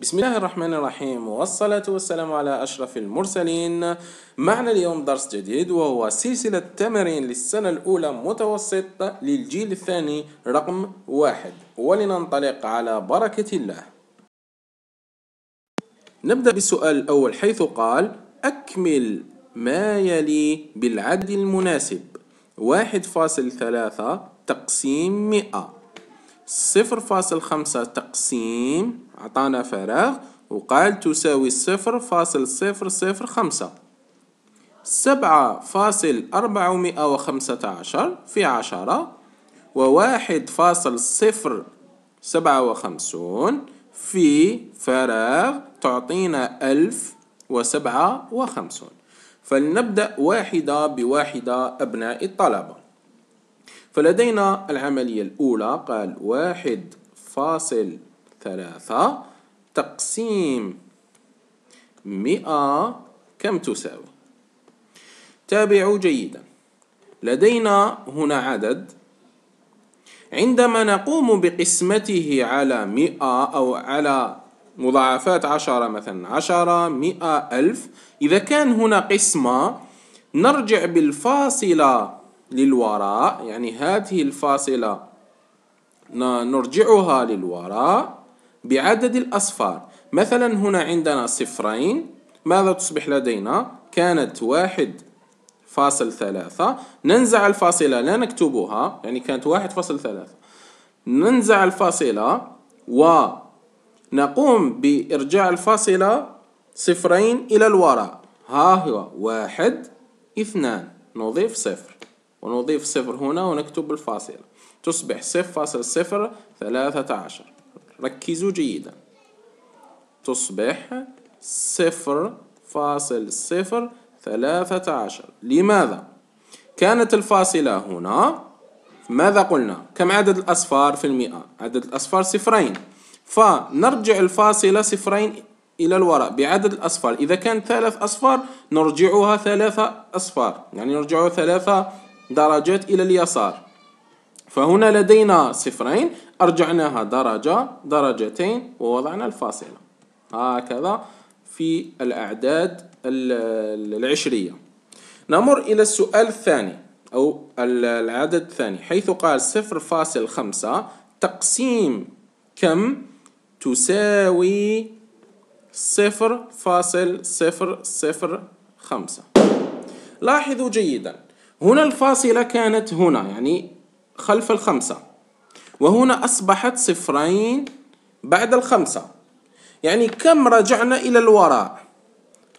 بسم الله الرحمن الرحيم والصلاة والسلام على أشرف المرسلين معنا اليوم درس جديد وهو سلسلة تمارين للسنة الأولى متوسط للجيل الثاني رقم واحد ولننطلق على بركة الله نبدأ بالسؤال الأول حيث قال أكمل ما يلي بالعد المناسب واحد فاصل ثلاثة تقسيم مئة صفر فاصل خمسة تقسيم عطانا فراغ وقال تساوي صفر فاصل صفر صفر خمسة سبعة فاصل أربعمائة وخمسة عشر في عشرة وواحد فاصل صفر سبعة وخمسون في فراغ تعطينا ألف وسبعة وخمسون فلنبدأ واحدة بواحدة أبناء الطلبة فلدينا العملية الأولى قال واحد فاصل ثلاثة تقسيم مئة كم تساوي تابعوا جيدا لدينا هنا عدد عندما نقوم بقسمته على مئة أو على مضاعفات عشرة مثلا عشرة مئة ألف إذا كان هنا قسمة نرجع بالفاصلة للوراء يعني هذه الفاصلة نرجعها للوراء بعدد الأصفار مثلا هنا عندنا صفرين ماذا تصبح لدينا؟ كانت واحد فاصل ثلاثة ننزع الفاصلة لا نكتبها يعني كانت واحد فاصل ثلاثة ننزع الفاصلة ونقوم بإرجاع الفاصلة صفرين إلى الوراء ها هو واحد اثنان نضيف صفر ونضيف صفر هنا ونكتب الفاصلة تصبح صفر فاصل صفر ثلاثة عشر ركزوا جيدا تصبح صفر فاصل صفر ثلاثة عشر لماذا؟ كانت الفاصلة هنا ماذا قلنا؟ كم عدد الأصفار في المئة؟ عدد الأصفار صفرين فنرجع الفاصلة صفرين إلى الوراء بعدد الأصفار إذا كان ثلاث أصفار نرجعها ثلاثة أصفار يعني نرجعها ثلاثة درجات إلى اليسار فهنا لدينا صفرين أرجعناها درجة درجتين ووضعنا الفاصلة هكذا في الأعداد العشرية نمر إلى السؤال الثاني أو العدد الثاني حيث قال صفر فاصل خمسة تقسيم كم تساوي صفر فاصل صفر صفر خمسة لاحظوا جيدا هنا الفاصلة كانت هنا يعني خلف الخمسة وهنا أصبحت صفرين بعد الخمسة يعني كم رجعنا إلى الوراء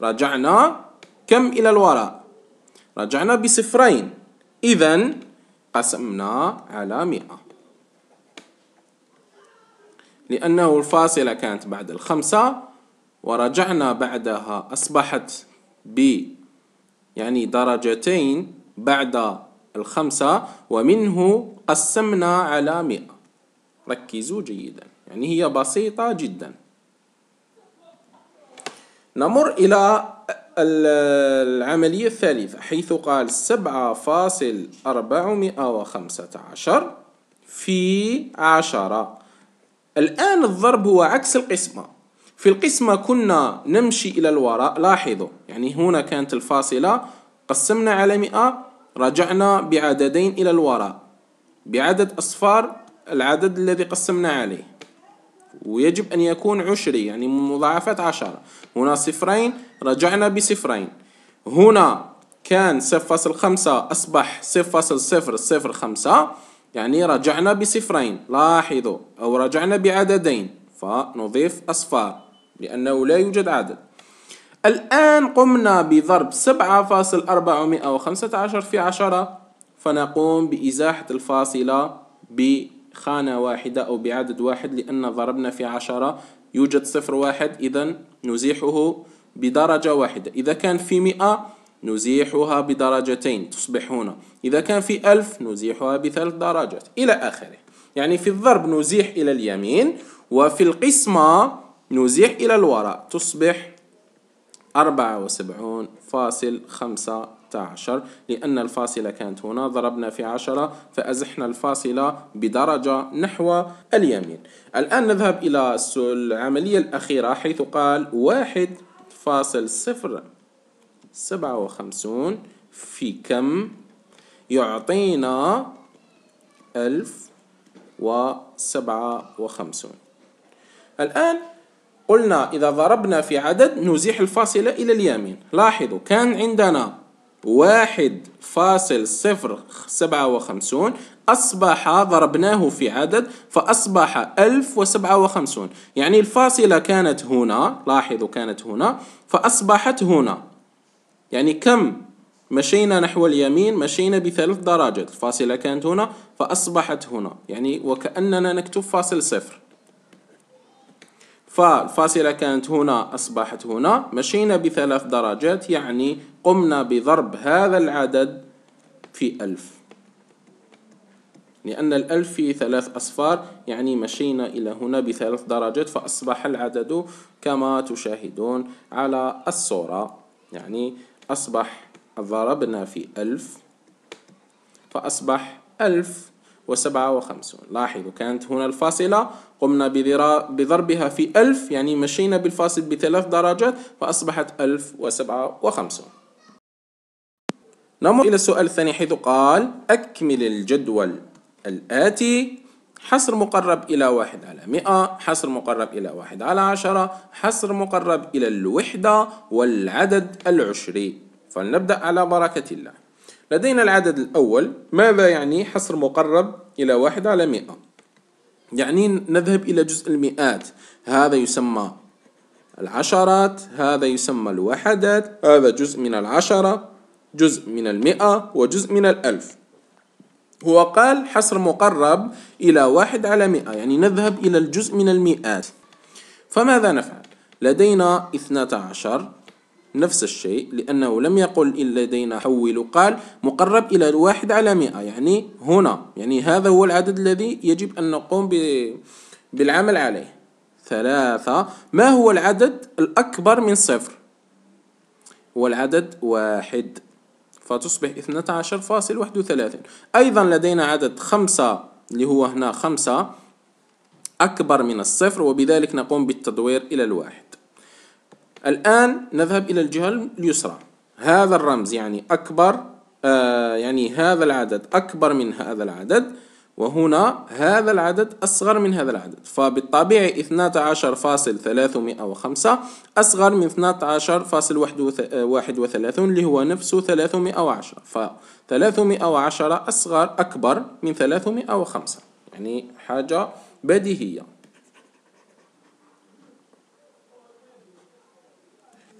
رجعنا كم إلى الوراء رجعنا بصفرين إذا قسمنا على مئة لأنه الفاصلة كانت بعد الخمسة ورجعنا بعدها أصبحت ب يعني درجتين بعد الخمسة ومنه قسمنا على مئة ركزوا جيدا يعني هي بسيطة جدا نمر إلى العملية الثالثة حيث قال سبعة فاصل أربعمائة وخمسة عشر في عشرة الآن الضرب هو عكس القسمة في القسمة كنا نمشي إلى الوراء لاحظوا يعني هنا كانت الفاصلة قسمنا على مئة رجعنا بعددين إلى الوراء بعدد أصفار العدد الذي قسمنا عليه ويجب أن يكون عشري يعني مضاعفات عشرة هنا صفرين رجعنا بصفرين هنا كان صفر فاصل خمسة أصبح صفر فاصل صفر صفر خمسة يعني رجعنا بصفرين لاحظوا أو رجعنا بعددين فنضيف أصفار لأنه لا يوجد عدد الآن قمنا بضرب 7.415 في عشرة فنقوم بإزاحة الفاصلة بخانة واحدة أو بعدد واحد لأن ضربنا في عشرة يوجد صفر واحد إذا نزيحه بدرجة واحدة إذا كان في مئة نزيحها بدرجتين تصبح هنا إذا كان في ألف نزيحها بثلاث درجات إلى آخره يعني في الضرب نزيح إلى اليمين وفي القسمة نزيح إلى الوراء تصبح 74.15 لأن الفاصلة كانت هنا ضربنا في 10 فأزحنا الفاصلة بدرجة نحو اليمين الآن نذهب إلى العملية الأخيرة حيث قال 1.057 في كم يعطينا 1057 الآن قلنا إذا ضربنا في عدد نزيح الفاصلة إلى اليمين لاحظوا كان عندنا واحد فاصل صفر سبعة وخمسون أصبح ضربناه في عدد فأصبح ألف وسبعة وخمسون يعني الفاصلة كانت هنا لاحظوا كانت هنا فأصبحت هنا يعني كم مشينا نحو اليمين مشينا بثلاث درجات الفاصلة كانت هنا فأصبحت هنا يعني وكأننا نكتب فاصل صفر فالفاصلة كانت هنا أصبحت هنا مشينا بثلاث درجات يعني قمنا بضرب هذا العدد في ألف لأن الألف في ثلاث أصفار يعني مشينا إلى هنا بثلاث درجات فأصبح العدد كما تشاهدون على الصورة يعني أصبح ضربنا في ألف فأصبح ألف وسبعة وخمسون لاحظوا كانت هنا الفاصلة قمنا بضربها في ألف يعني مشينا بالفاصل بثلاث درجات فأصبحت ألف وسبعة وخمسون نمر إلى السؤال الثاني حيث قال أكمل الجدول الآتي حصر مقرب إلى واحد على مئة حصر مقرب إلى واحد على عشرة حصر مقرب إلى الوحدة والعدد العشري فلنبدأ على بركة الله لدينا العدد الأول ماذا يعني حصر مقرب إلى واحد على مئة يعني نذهب إلى جزء المئات هذا يسمى العشرات هذا يسمى الوحدات هذا جزء من العشرة جزء من المئة وجزء من الألف هو قال حصر مقرب إلى واحد على مئة يعني نذهب إلى الجزء من المئات فماذا نفعل؟ لدينا 12 عشر نفس الشيء لأنه لم يقل إن لدينا حول قال مقرب إلى الواحد على مئة يعني هنا يعني هذا هو العدد الذي يجب أن نقوم بالعمل عليه ثلاثة ما هو العدد الأكبر من صفر هو العدد واحد فتصبح اثنتا عشر فاصل واحد وثلاثين أيضا لدينا عدد خمسة اللي هو هنا خمسة أكبر من الصفر وبذلك نقوم بالتدوير إلى الواحد الآن نذهب إلى الجهة اليسرى هذا الرمز يعني أكبر آه يعني هذا العدد أكبر من هذا العدد وهنا هذا العدد أصغر من هذا العدد فبالطبيعي 12.305 أصغر من 12.31 آه، اللي هو نفسه 310 ف 310 أصغر أكبر من 305 يعني حاجة بديهية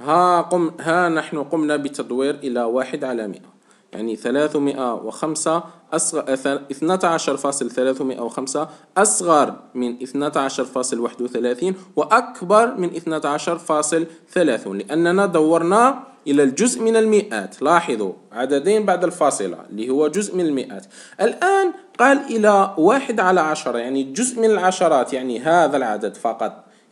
ها قم ها نحن قمنا بتدوير إلى واحد على مئة يعني 305 أصغر 12.305 أصغر من 12.31 وأكبر من 12.30 لأننا دورنا إلى الجزء من المئات لاحظوا عددين بعد الفاصلة اللي هو جزء من المئات الآن قال إلى واحد على عشرة يعني جزء من العشرات يعني هذا العدد فقط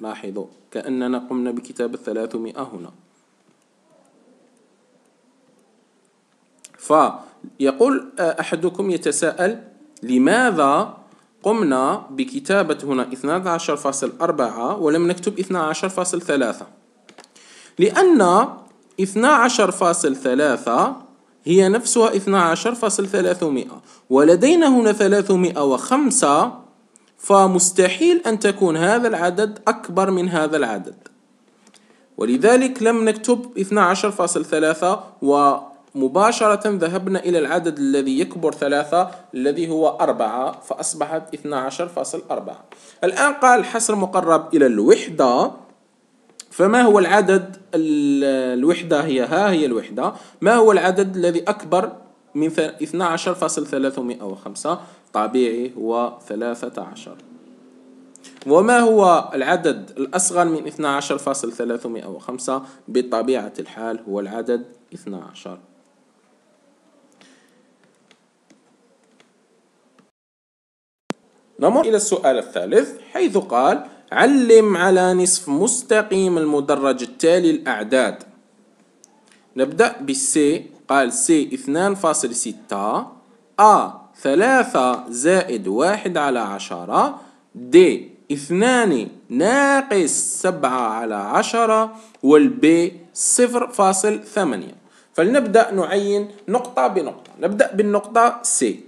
لاحظوا كأننا قمنا بكتابة 300 هنا فيقول آه، أحدكم يتساءل لماذا قمنا بكتابة هنا 12.4 ولم نكتب 12.3 لأن 12.3 هي نفسها 12.300 ولدينا هنا 305 فمستحيل أن تكون هذا العدد أكبر من هذا العدد ولذلك لم نكتب 12.3 ومباشرة ذهبنا إلى العدد الذي يكبر 3 الذي هو 4 فأصبحت 12.4 الآن قال حصر مقرب إلى الوحدة فما هو العدد الوحدة هي ها هي الوحدة ما هو العدد الذي أكبر من 12.305 الطبيعي هو 13 وما هو العدد الأصغر من 12305 بطبيعة الحال هو العدد 12 نمر إلى السؤال الثالث حيث قال علم على نصف مستقيم المدرج التالي الأعداد نبدأ بالسي قال سي 2.6 A ثلاثة زائد واحد على عشرة د اثنان ناقص سبعة على عشرة والب صفر فاصل ثمانية فلنبدأ نعين نقطة بنقطة نبدأ بالنقطة سي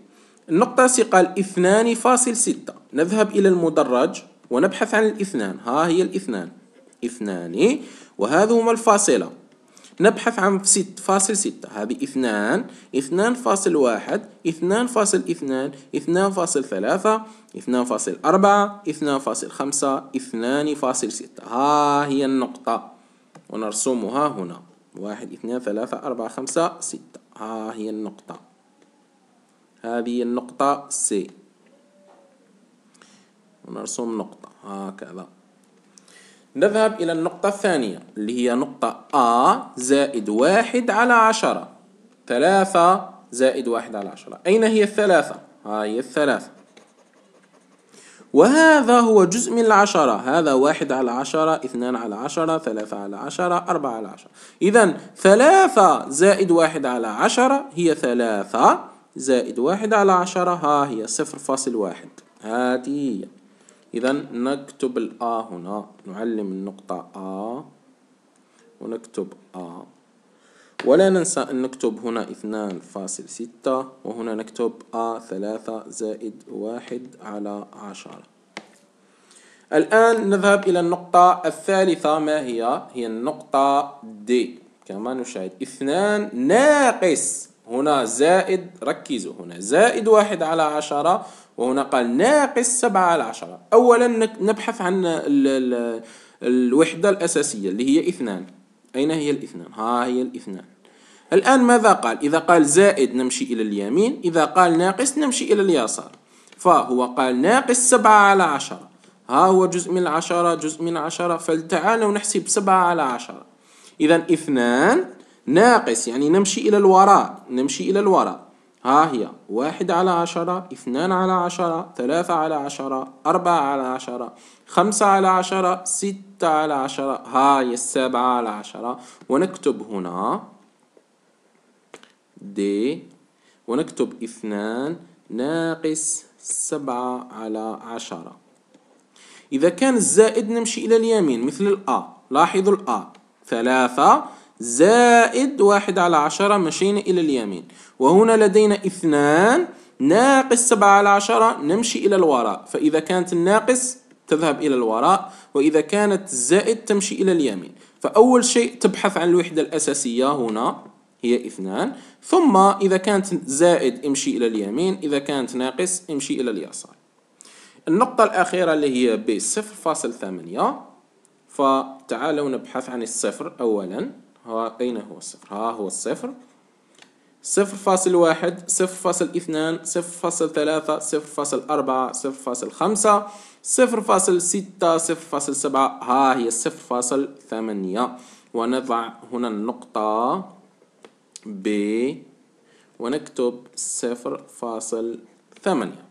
النقطة سي قال اثنان فاصل ستة نذهب إلى المدرج ونبحث عن الاثنان ها هي الاثنان اثنان وهذا هما الفاصلة نبحث عن 6.6 هذه 2 2.1 2.2 2.3 2.4 2.5 2.6 ها هي النقطة ونرسمها هنا 1 2 3 4 5 6 ها هي النقطة هذه النقطة C ونرسم نقطة هكذا نذهب إلى النقطة الثانية اللي هي نقطة نحط A زائد واحد على عشرة ثلاثة زائد واحد على عشرة أين هي الثلاثة؟ ها هي الثلاثة وهذا هو جزء من العشرة هذا واحد على عشرة اثنان على عشرة ثلاثة على عشرة أربعة على عشرة إذا ثلاثة زائد واحد على عشرة هي ثلاثة زائد واحد على عشرة ها هي صفر فاصل واحد هذه هي إذا نكتب الآ هنا نعلم النقطة آ ونكتب A ولا ننسى أن نكتب هنا اثنان فاصل ستة وهنا نكتب A ثلاثة زائد واحد على عشرة الآن نذهب إلى النقطة الثالثة ما هي؟ هي النقطة D كما نشاهد اثنان ناقص هنا زائد ركزوا هنا زائد واحد على عشرة وهنا قال ناقص سبعة على عشرة أولا نبحث عن الوحدة الأساسية اللي هي اثنان أين هي الاثنان ها هي الاثنان الآن ماذا قال إذا قال زائد نمشي إلى اليمين إذا قال ناقص نمشي إلى اليسار فهو قال ناقص سبعة على عشرة ها هو جزء من عشرة جزء من عشرة فلتعالوا نحسب سبعة على عشرة إذا اثنان ناقص يعني نمشي إلى الوراء نمشي إلى الوراء ها هي واحد على عشرة اثنان على عشرة ثلاثة على عشرة أربعة على عشرة خمسة على عشرة ستة على عشرة ها هي السابعة على عشرة ونكتب هنا دي ونكتب اثنان ناقص سبعة على عشرة إذا كان الزائد نمشي إلى اليمين مثل الأ لاحظوا الأ ثلاثة زائد واحد على عشرة مشينا إلى اليمين وهنا لدينا اثنان ناقص سبعة على عشرة نمشي إلى الوراء فإذا كانت الناقص تذهب إلى الوراء وإذا كانت زائد تمشي إلى اليمين فأول شيء تبحث عن الوحدة الأساسية هنا هي اثنان ثم إذا كانت زائد امشي إلى اليمين إذا كانت ناقص امشي إلى اليسار النقطة الأخيرة اللي هي ب 0.8 فتعالوا نبحث عن الصفر أولا ها أين هو الصفر ها هو الصفر صفر فاصل واحد صفر فاصل اثنان صفر فاصل ثلاثة صفر فاصل أربعة صفر فاصل خمسة صفر فاصل ستة صفر فاصل سبعة ها هي صفر فاصل ثمانية ونضع هنا النقطة ب ونكتب صفر فاصل ثمانية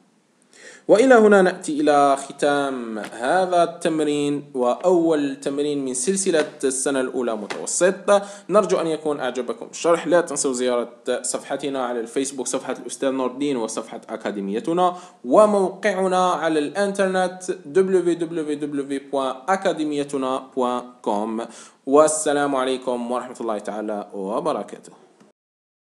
وإلى هنا نأتي إلى ختام هذا التمرين وأول تمرين من سلسلة السنة الأولى متوسطة نرجو أن يكون أعجبكم الشرح لا تنسوا زيارة صفحتنا على الفيسبوك صفحة الأستاذ نور الدين وصفحة أكاديميتنا وموقعنا على الإنترنت www.akademietuna.com والسلام عليكم ورحمة الله تعالى وبركاته